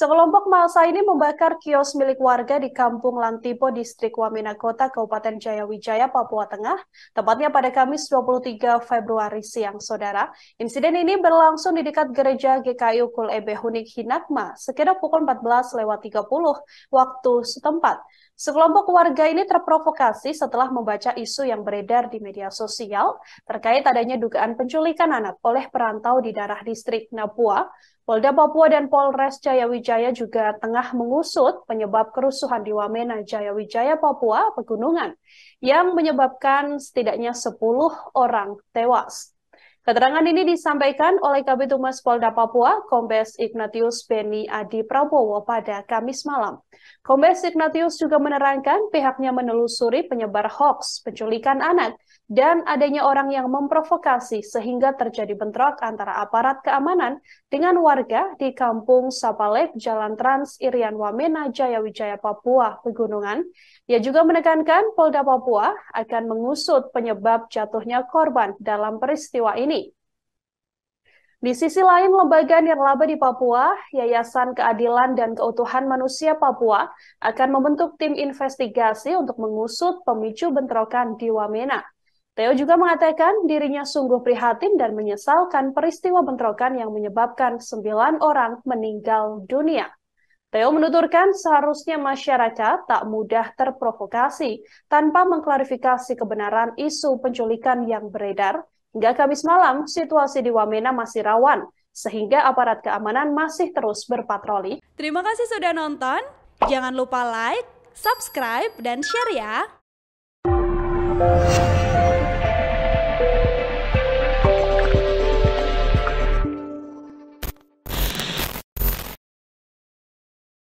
Sekelompok massa ini membakar kios milik warga di Kampung Lantipo, Distrik Wamena Kota, Kabupaten Jayawijaya, Papua Tengah, tepatnya pada Kamis 23 Februari siang, Saudara. Insiden ini berlangsung di dekat gereja GKI Ukul Ebe Hunik Hinakma, sekitar pukul 14.30 waktu setempat. Sekelompok warga ini terprovokasi setelah membaca isu yang beredar di media sosial terkait adanya dugaan penculikan anak oleh perantau di daerah distrik Napua, Polda Papua dan Polres Jayawijaya juga tengah mengusut penyebab kerusuhan di Wamena Jayawijaya Papua Pegunungan yang menyebabkan setidaknya 10 orang tewas. Keterangan ini disampaikan oleh Kabit Humas Polda Papua, Kombes Ignatius Beni Adi Prabowo pada Kamis malam. Kombes Ignatius juga menerangkan pihaknya menelusuri penyebar hoax, penculikan anak, dan adanya orang yang memprovokasi sehingga terjadi bentrok antara aparat keamanan dengan warga di Kampung Sapalek, Jalan Trans Irian Wamena, Jaya Wijaya Papua, Pegunungan. Ia juga menekankan Polda Papua akan mengusut penyebab jatuhnya korban dalam peristiwa ini di sisi lain, Lembaga Nirlaba di Papua, Yayasan Keadilan dan Keutuhan Manusia Papua akan membentuk tim investigasi untuk mengusut pemicu bentrokan di Wamena. Theo juga mengatakan dirinya sungguh prihatin dan menyesalkan peristiwa bentrokan yang menyebabkan sembilan orang meninggal dunia. Theo menuturkan seharusnya masyarakat tak mudah terprovokasi tanpa mengklarifikasi kebenaran isu penculikan yang beredar, Hingga Kamis malam, situasi di Wamena masih rawan, sehingga aparat keamanan masih terus berpatroli. Terima kasih sudah nonton. Jangan lupa like, subscribe, dan share ya.